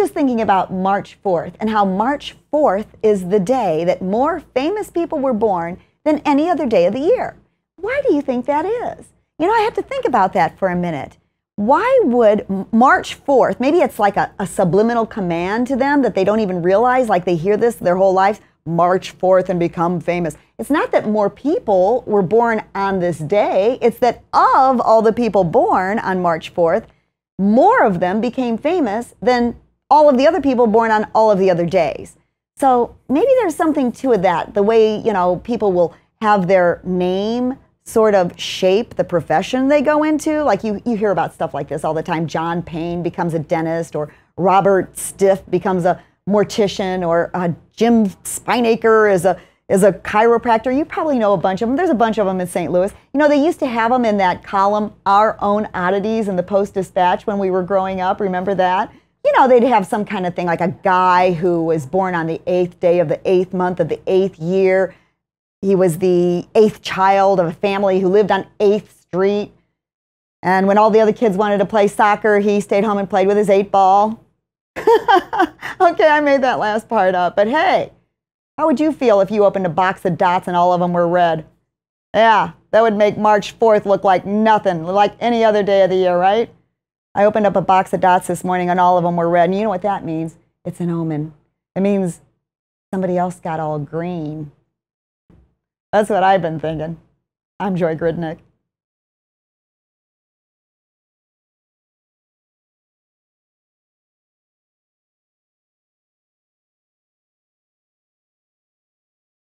just thinking about March 4th and how March 4th is the day that more famous people were born than any other day of the year. Why do you think that is? You know, I have to think about that for a minute. Why would March 4th, maybe it's like a, a subliminal command to them that they don't even realize, like they hear this their whole lives, March 4th and become famous. It's not that more people were born on this day, it's that of all the people born on March 4th, more of them became famous than all of the other people born on all of the other days. So maybe there's something to that, the way, you know, people will have their name sort of shape the profession they go into. Like you, you hear about stuff like this all the time. John Payne becomes a dentist or Robert Stiff becomes a mortician or uh, Jim Spineacre is a is a chiropractor. You probably know a bunch of them. There's a bunch of them in St. Louis. You know, they used to have them in that column, Our Own Oddities in the Post Dispatch when we were growing up. Remember that? know, they'd have some kind of thing like a guy who was born on the eighth day of the eighth month of the eighth year. He was the eighth child of a family who lived on 8th Street. And when all the other kids wanted to play soccer, he stayed home and played with his eight ball. okay, I made that last part up, but hey, how would you feel if you opened a box of dots and all of them were red? Yeah, that would make March 4th look like nothing, like any other day of the year, right? I opened up a box of dots this morning and all of them were red. And you know what that means? It's an omen. It means somebody else got all green. That's what I've been thinking. I'm Joy Gridnick.